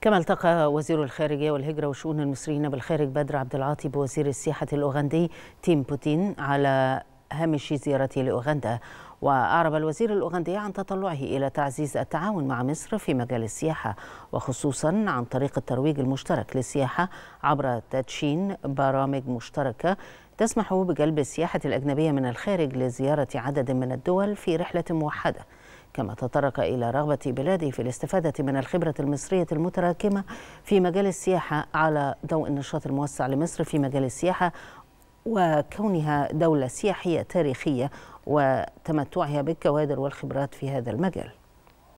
كما التقى وزير الخارجية والهجرة وشؤون المصريين بالخارج بدر عبد العاطي بوزير السياحة الأوغندي تيم بوتين على هامش زيارته لأوغندا وأعرب الوزير الأوغندي عن تطلعه إلى تعزيز التعاون مع مصر في مجال السياحة وخصوصا عن طريق الترويج المشترك للسياحة عبر تدشين برامج مشتركة تسمح بجلب السياحة الأجنبية من الخارج لزيارة عدد من الدول في رحلة موحدة كما تطرق إلى رغبة بلاده في الاستفادة من الخبرة المصرية المتراكمة في مجال السياحة على ضوء النشاط الموسع لمصر في مجال السياحة وكونها دولة سياحية تاريخية وتمتعها بالكوادر والخبرات في هذا المجال